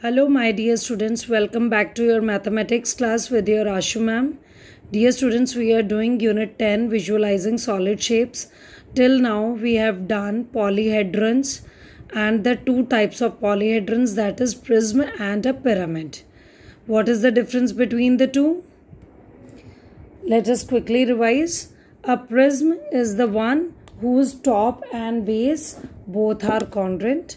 Hello my dear students, welcome back to your mathematics class with your Ashu ma'am. Dear students, we are doing unit 10 visualizing solid shapes. Till now we have done polyhedrons and the two types of polyhedrons that is prism and a pyramid. What is the difference between the two? Let us quickly revise. A prism is the one whose top and base both are congruent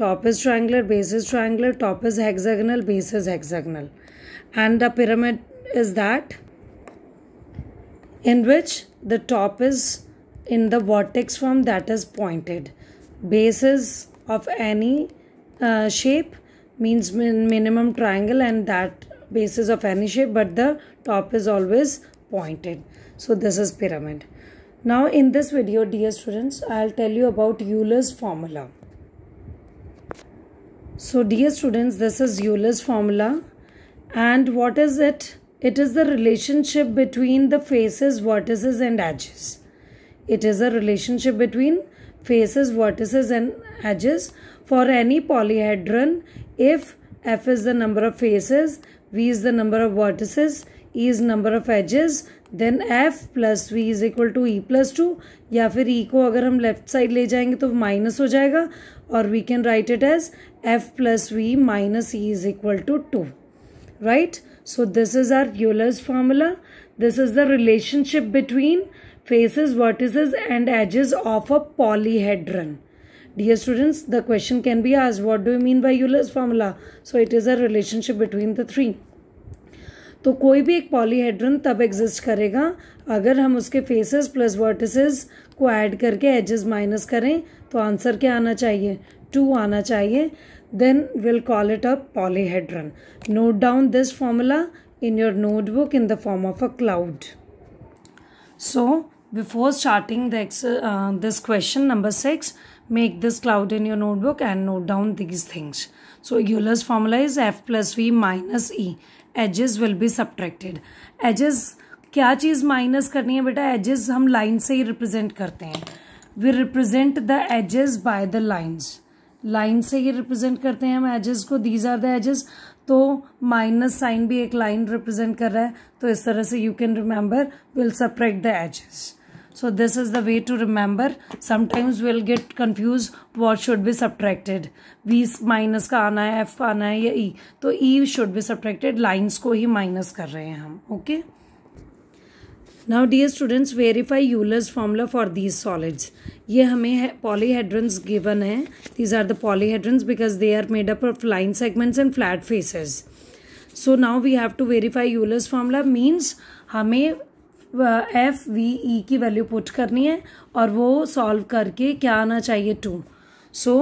top is triangular base is triangular top is hexagonal base is hexagonal and the pyramid is that in which the top is in the vertex form that is pointed bases of any uh, shape means min minimum triangle and that bases of any shape but the top is always pointed so this is pyramid now in this video dear students i'll tell you about euler's formula so dear students, this is Euler's formula. And what is it? It is the relationship between the faces, vertices and edges. It is a relationship between faces, vertices and edges. For any polyhedron, if f is the number of faces, v is the number of vertices, e is number of edges, then F plus V is equal to E plus two या फिर ई e को अगर हम left side ले जाएंगे तो minus हो जाएगा और we can write it as F plus V minus E is equal to two right so this is our Euler's formula this is the relationship between faces vertices and edges of a polyhedron dear students the question can be आज what do you mean by Euler's formula so it is a relationship between the three तो कोई भी एक polyhedron तब exist करेगा अगर हम उसके फेसेस प्लस वर्टिसेस को ऐड करके एजेस माइनस करें तो आंसर क्या आना चाहिए टू आना चाहिए then will call it a polyhedron note down this formula in your notebook in the form of a cloud so before starting this question number six make this cloud in your notebook and note down these things so Euler's formula is F plus V minus E edges will be subtracted edges क्या चीज़ minus करनी है बेटा edges हम line से ही represent करते हैं we represent the edges by the lines line से ही रिप्रेजेंट करते हैं हम एजेस को दीज आर द एजेस तो माइनस साइन भी एक लाइन रिप्रेजेंट कर रहा है तो इस तरह से you can remember will subtract the edges So this is the way to remember. Sometimes we'll get confused what should be subtracted. V minus का आना है F आना है या E. तो E should be subtracted. Lines को ही minus कर रहे हैं हम. Okay. Now dear students verify Euler's formula for these solids ये हमें पॉलीहेड्रन्स गिवन है these are the polyhedrons because they are made up of line segments and flat faces so now we have to verify Euler's formula means हमें F V E की value put करनी है और वो solve करके क्या आना चाहिए two so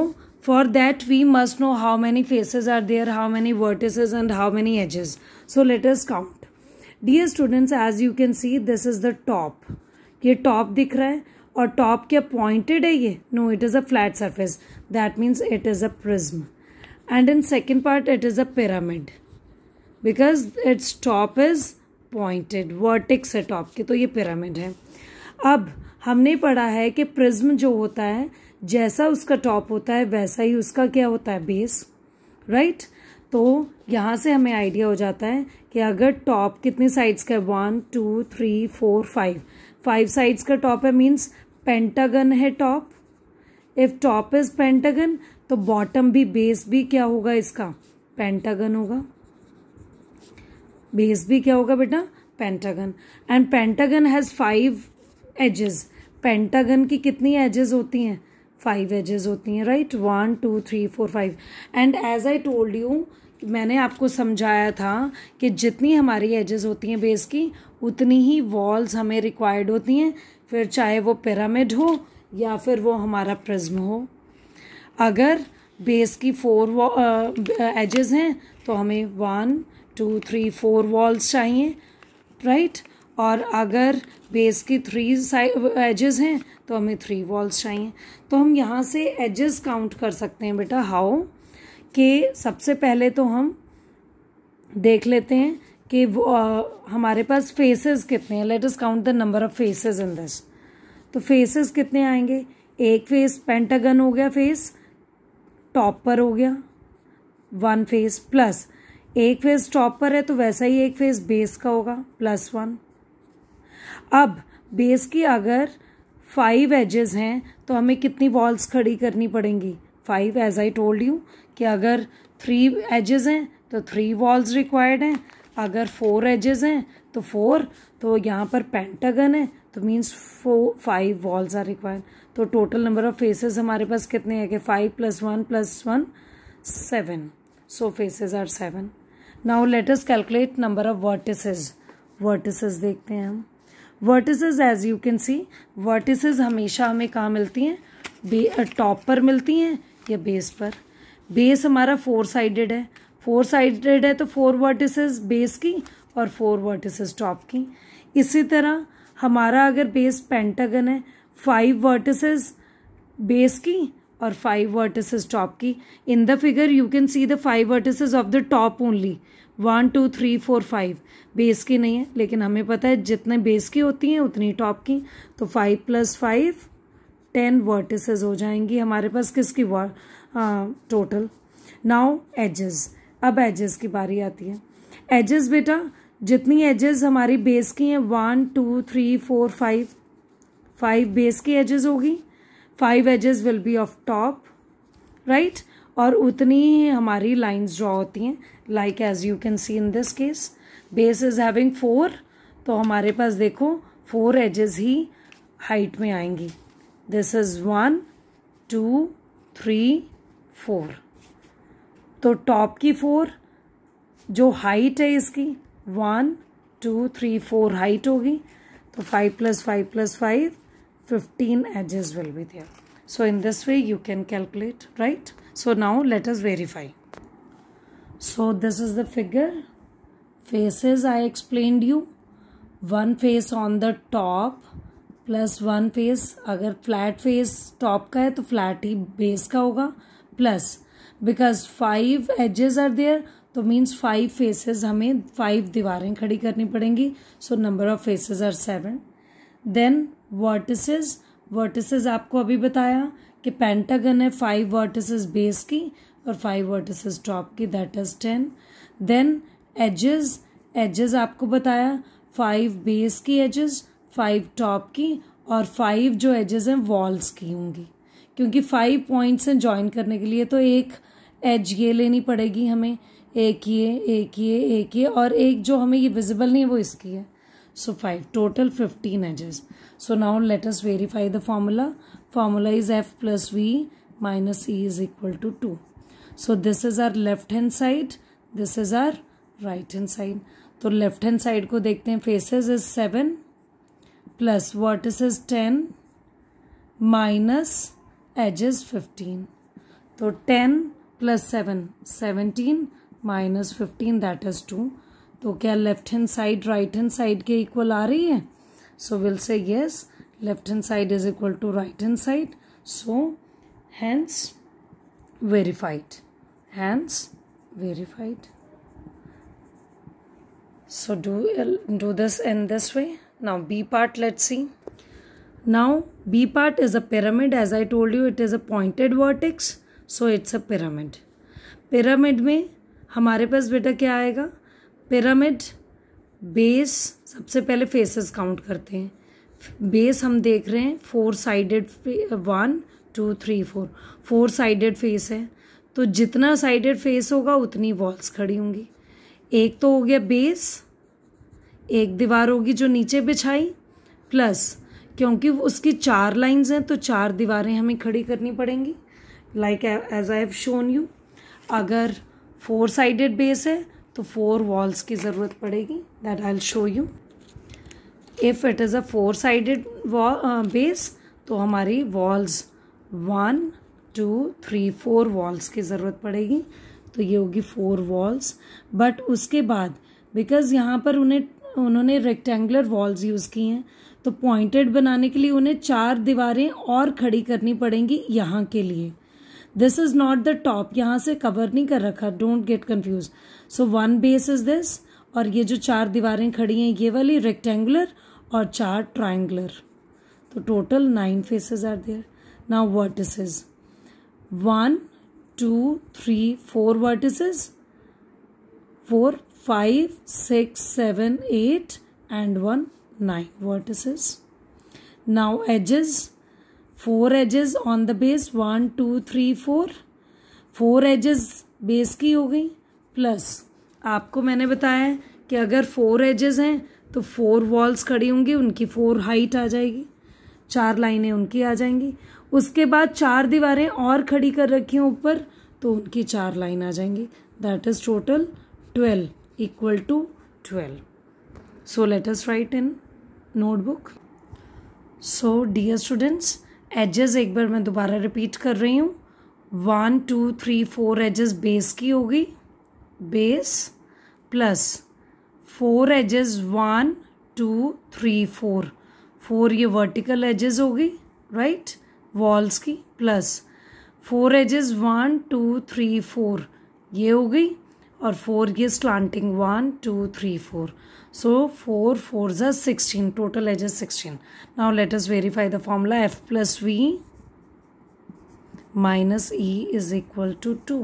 for that we must know how many faces are there how many vertices and how many edges so let let's count these students as you can see this is the top ये top दिख रहा है और top क्या pointed है ये no it is a flat surface that means it is a prism and in second part it is a pyramid because it's top is pointed vertex है top के तो ये पिरामिड है अब हमने पढ़ा है कि प्रिज्म जो होता है जैसा उसका टॉप होता है वैसा ही उसका क्या होता है बेस राइट right? तो यहाँ से हमें आइडिया हो जाता है कि अगर टॉप कितनी साइड्स का है one two three four five five sides का टॉप है मीन्स पेंटागन है top if top is pentagon तो बॉटम भी बेस भी क्या होगा इसका पेंटागन होगा बेस भी क्या होगा बेटा pentagon and pentagon has five edges pentagon की कितनी एजेस होती हैं फाइव एजेस होती हैं right one two three four five and as I told you मैंने आपको समझाया था कि जितनी हमारी एजेस होती हैं बेस की उतनी ही वॉल्स हमें रिक्वायर्ड होती हैं फिर चाहे वो पिरामिड हो या फिर वो हमारा प्रिज्म हो अगर बेस की फोर एजेस uh, हैं तो हमें one two three four walls चाहिए राइट right? और अगर बेस की थ्री एजेस हैं तो हमें थ्री वॉल्स चाहिए तो हम यहाँ से एजेस काउंट कर सकते हैं बेटा हाउ कि सबसे पहले तो हम देख लेते हैं कि वो आ, हमारे पास फेसेस कितने हैं let us count the number of faces in this तो फेसेस कितने आएंगे एक फेस पेंटागन हो गया फेस टॉप पर हो गया वन फेस प्लस एक फेज टॉप पर है तो वैसा ही एक फेज बेस का होगा प्लस वन अब बेस की अगर फाइव एजेस हैं तो हमें कितनी वॉल्स खड़ी करनी पड़ेंगी five as I told you कि अगर थ्री एजेस हैं तो थ्री वॉल्स रिक्वायर्ड हैं अगर फोर एजेस हैं तो फोर तो यहाँ पर पेंटागन है तो means four five walls are required तो टोटल नंबर ऑफ फेसेस हमारे पास कितने हैं कि five plus one plus one seven so faces are seven now let us calculate number of vertices vertices देखते हैं हम vertices as you can see vertices हमेशा हमें कहाँ मिलती हैं टॉप पर मिलती हैं या बेस पर बेस हमारा फोर साइडेड है फोर साइडेड है तो फोर वर्टिसेस बेस की और फोर वर्टिसेस टॉप की इसी तरह हमारा अगर बेस पेंटागन है फाइव वर्टिसेस बेस की और फाइव वर्टिसेस टॉप की in the figure you can see the five vertices of the top only one two three four five base की नहीं है लेकिन हमें पता है जितने बेस की होती हैं उतनी टॉप की तो five plus five ten vertices हो जाएंगी हमारे पास किसकी टोटल नाउ एजेस अब एजेस की बारी आती है एजेस बेटा जितनी एजेस हमारी बेस की हैं one two three four five five base की एजेस होगी five edges will be of top right और उतनी ही हमारी लाइन्स ड्रॉ होती हैं like as you can see in this case base is having four तो हमारे पास देखो फोर एजेस ही हाइट में आएंगी this is one two three four तो टॉप की फोर जो हाइट है इसकी one two three four height होगी तो five plus five plus five 15 edges will be there. So in this way you can calculate, right? So now let us verify. So this is the figure. Faces I explained you. One face on the top plus one face. Agar flat face top ka hai to flat base ka hoga. Plus because five edges are there. So means five faces hame five diwaren khadi karni padengi. So number of faces are seven. Then vertices vertices आपको अभी बताया कि pentagon है five vertices base की और five vertices top की that is ten then edges edges आपको बताया फाइव बेस की एजेस फाइव टॉप की और फाइव जो एजेस हैं वॉल्स की होंगी क्योंकि फाइव पॉइंट्स हैं ज्वाइन करने के लिए तो एक एज ये लेनी पड़ेगी हमें एक ये एक ये एक ये और एक जो हमें ये विजिबल नहीं है वो इसकी है So 5. Total 15 edges. So now let us verify the formula. Formula is F plus V minus E is equal to 2. So this is our left hand side. This is our right hand side. So left hand side. को देखते हैं faces is 7 plus vertices 10 minus edges 15 so 10 plus 7 17 minus 15 that is 2 तो क्या left hand side right hand side के equal आ रही है so will say yes left hand side is equal to right hand side so hence verified hence verified so do do this in this way now b part let's see now b part is a pyramid as i told you it is a pointed vertex so it's a pyramid pyramid में हमारे पास बेटा क्या आएगा pyramid base सबसे पहले faces count करते हैं base हम देख रहे हैं four sided one two three four four sided face है तो जितना साइडेड फेस होगा उतनी वॉल्स खड़ी होंगी एक तो हो गया बेस एक दीवार होगी जो नीचे बिछाई प्लस क्योंकि उसकी चार लाइंस हैं तो चार दीवारें हमें खड़ी करनी पड़ेंगी like as I have shown you अगर फोर साइडेड बेस है तो फोर वॉल्स की ज़रूरत पड़ेगी that I show you if it is a four sided base तो हमारी walls one two three four walls की ज़रूरत पड़ेगी तो ये होगी फोर वॉल्स बट उसके बाद बिकॉज़ यहाँ पर उन्हें उन्होंने रेक्टेंगुलर वॉल्स यूज़ की हैं तो पॉइंटेड बनाने के लिए उन्हें चार दीवारें और खड़ी करनी पड़ेंगी यहाँ के लिए this is not the top यहां से कवर नहीं कर रखा don't get confuse so one base is this और ये जो चार दीवारें खड़ी हैं ये वाली रेक्टेंगुलर और चार ट्राइंगुलर तो total nine faces are there now vertices one two three four vertices four five six seven eight and one nine vertices now edges four edges on the base one two three four four edges base की हो गई plus आपको मैंने बताया कि अगर four edges हैं तो फोर वॉल्स खड़ी होंगी उनकी फोर हाइट आ जाएगी चार लाइनें उनकी आ जाएंगी उसके बाद चार दीवारें और खड़ी कर रखी हैं ऊपर तो उनकी चार लाइन आ जाएंगी that is total twelve equal to twelve so let us write in notebook so dear students edges एक बार मैं दोबारा रिपीट कर रही हूँ one two three four edges base की होगी base plus four edges one two three four four ये वर्टिकल एजेस होगी राइट वॉल्स की plus four edges one two three four ये हो गई or 4 is slanting 1 2 3 4 so 4 4 are 16 total edge is 16 now let us verify the formula f plus v minus e is equal to 2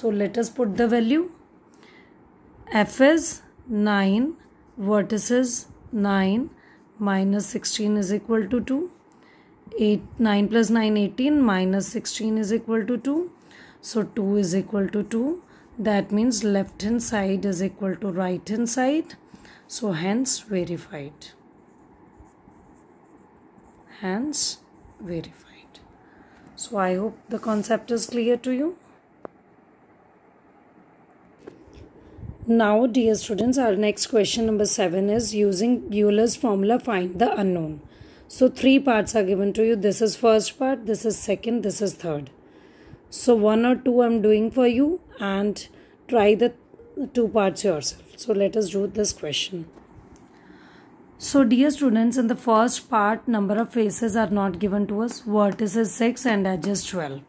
so let us put the value f is 9 vertices 9 minus 16 is equal to 2 8 9 plus 9 18 minus 16 is equal to 2 so 2 is equal to 2 that means left hand side is equal to right hand side so hence verified hence verified so i hope the concept is clear to you now dear students our next question number 7 is using euler's formula find the unknown so three parts are given to you this is first part this is second this is third so one or two i'm doing for you and try the two parts yourself so let us do this question so dear students in the first part number of faces are not given to us vertices 6 and edges 12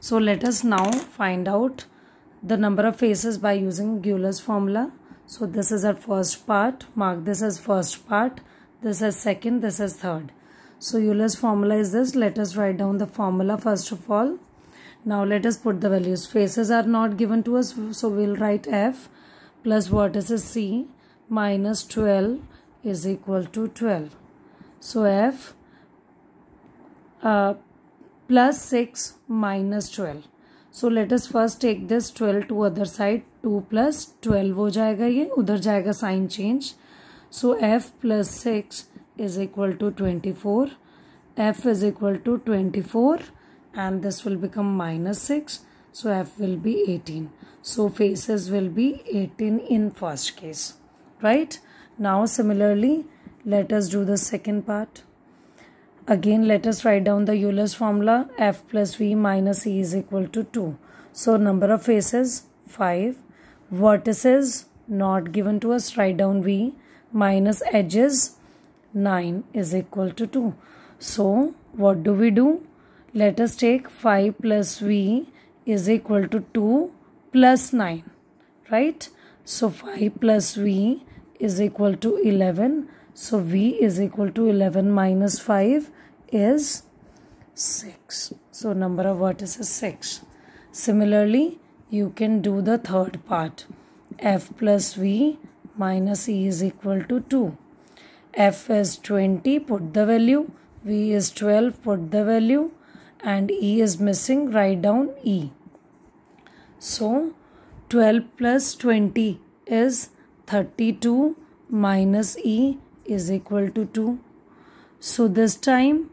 so let us now find out the number of faces by using Euler's formula so this is our first part mark this as first part this is second this is third so Euler's formula is this let us write down the formula first of all now let us put the values. Faces are not given to us so we'll write F plus vertices C minus 12 is equal to 12. So F uh, plus 6 minus 12. So let us first take this 12 to other side. 2 plus 12 हो जाएगा ये उधर जाएगा sign change so F plus six is equal to twenty four and this will become minus 6 so f will be 18 so faces will be 18 in first case right now similarly let us do the second part again let us write down the Euler's formula f plus v minus e is equal to 2 so number of faces 5 vertices not given to us write down v minus edges 9 is equal to 2 so what do we do let us take 5 plus v is equal to 2 plus 9, right? So 5 plus v is equal to 11. So v is equal to 11 minus 5 is 6. So number of vertices 6. Similarly, you can do the third part. f plus v minus e is equal to 2. f is 20, put the value. v is 12, put the value. and E is missing, write down E. So 12 plus 20 is 32 minus E is equal to 2. So this time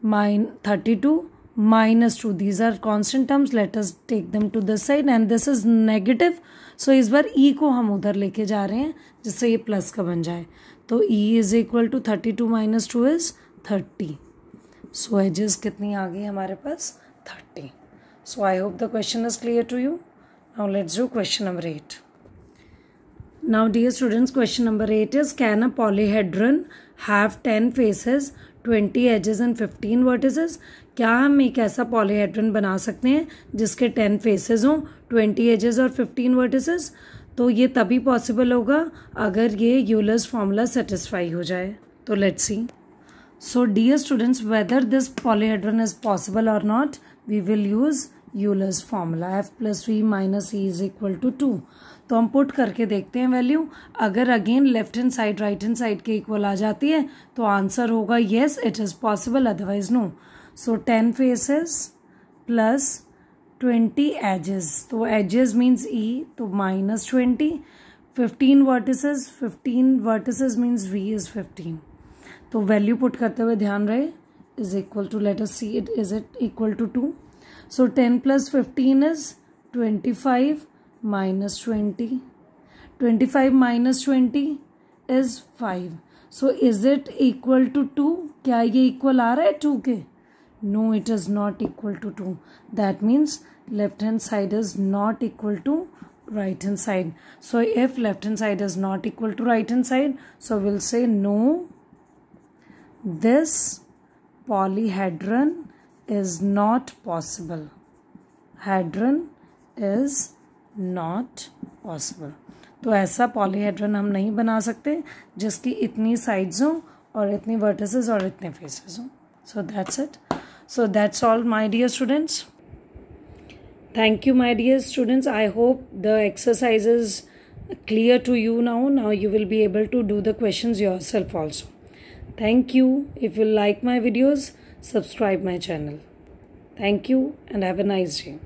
mine 32 minus 2. These are constant terms. Let us take them to this side and this is negative. So इस बार E ko हम udhar leke ja rahe hain jisse ye plus ka ban जाए तो E is equal to thirty two minus two is thirty so edges कितनी आ गई हमारे पास thirty so I hope the question is clear to you now let's do question number eight now dear students question number eight is can a polyhedron have ten faces twenty edges and fifteen vertices क्या हम एक ऐसा polyhedron बना सकते हैं जिसके ten faces हों twenty edges और फिफ्टीन वर्टिसेस तो ये तभी पॉसिबल होगा अगर ये यूलर्स फॉर्मूला सेटिस्फाई हो जाए तो let's see So dear students, whether this polyhedron is possible or not, we will use Euler's formula. F plus V minus E is equal to 2. तो हम पुट करके देखते हैं वैल्यू अगर again left hand side right hand side के equal आ जाती है तो आंसर होगा yes it is possible otherwise no so ten faces plus twenty edges तो एजेस मीन्स ई तो minus twenty fifteen vertices fifteen vertices means V is fifteen तो value put करते हुए ध्यान रहे is equal to let see it is it equal to two so ten plus fifteen is twenty five minus twenty twenty five minus twenty is five so is it equal to two क्या ये इक्वल आ रहा है two के no it is not equal to two that means left hand side is not equal to right hand side so if left hand side is not equal to right hand side so will say no This polyhedron is not possible. Hadron is not possible. तो ऐसा polyhedron हम नहीं बना सकते जिसकी इतनी sides हों और इतनी vertices और इतने faces हों so that's it so that's all my dear students thank you my dear students i hope the exercises clear to you now now you will be able to do the questions yourself also Thank you. If you like my videos, subscribe my channel. Thank you and have a nice day.